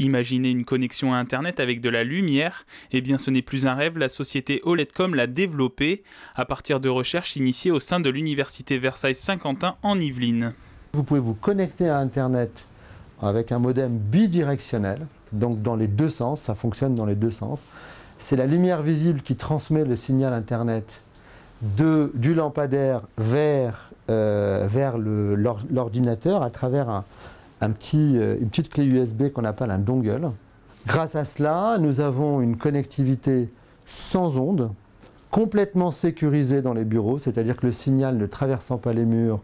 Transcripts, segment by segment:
Imaginez une connexion à Internet avec de la lumière, eh bien ce n'est plus un rêve, la société OLEDcom l'a développé à partir de recherches initiées au sein de l'université Versailles-Saint-Quentin en Yvelines. Vous pouvez vous connecter à Internet avec un modem bidirectionnel, donc dans les deux sens, ça fonctionne dans les deux sens. C'est la lumière visible qui transmet le signal Internet du lampadaire vers, euh, vers l'ordinateur à travers un, euh, une petite clé USB qu'on appelle un dongle. Grâce à cela, nous avons une connectivité sans onde, complètement sécurisée dans les bureaux, c'est-à-dire que le signal ne traversant pas les murs,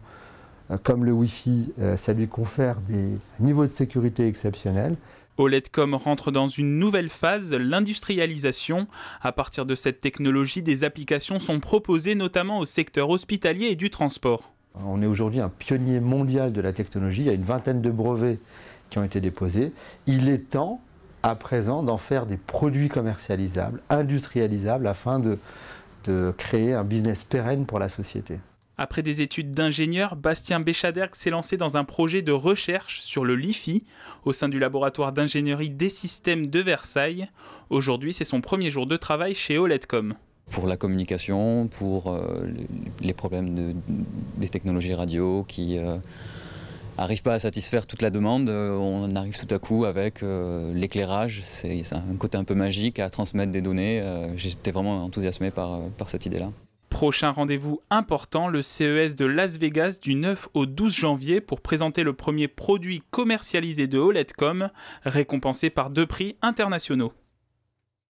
euh, comme le Wi-Fi, euh, ça lui confère des niveaux de sécurité exceptionnels. OLEDcom rentre dans une nouvelle phase, l'industrialisation. À partir de cette technologie, des applications sont proposées notamment au secteur hospitalier et du transport. On est aujourd'hui un pionnier mondial de la technologie. Il y a une vingtaine de brevets qui ont été déposés. Il est temps, à présent, d'en faire des produits commercialisables, industrialisables, afin de, créer un business pérenne pour la société. Après des études d'ingénieur, Bastien Béchaderg s'est lancé dans un projet de recherche sur le LIFI au sein du laboratoire d'ingénierie des systèmes de Versailles. Aujourd'hui, c'est son premier jour de travail chez OLEDcom pour la communication, pour euh, les problèmes des technologies radio qui n'arrivent euh, pas à satisfaire toute la demande. Euh, on arrive tout à coup avec l'éclairage, c'est un côté un peu magique à transmettre des données. J'étais vraiment enthousiasmé par, par cette idée-là. Prochain rendez-vous important, le CES de Las Vegas du 9 au 12 janvier pour présenter le premier produit commercialisé de OLEDcom, récompensé par deux prix internationaux.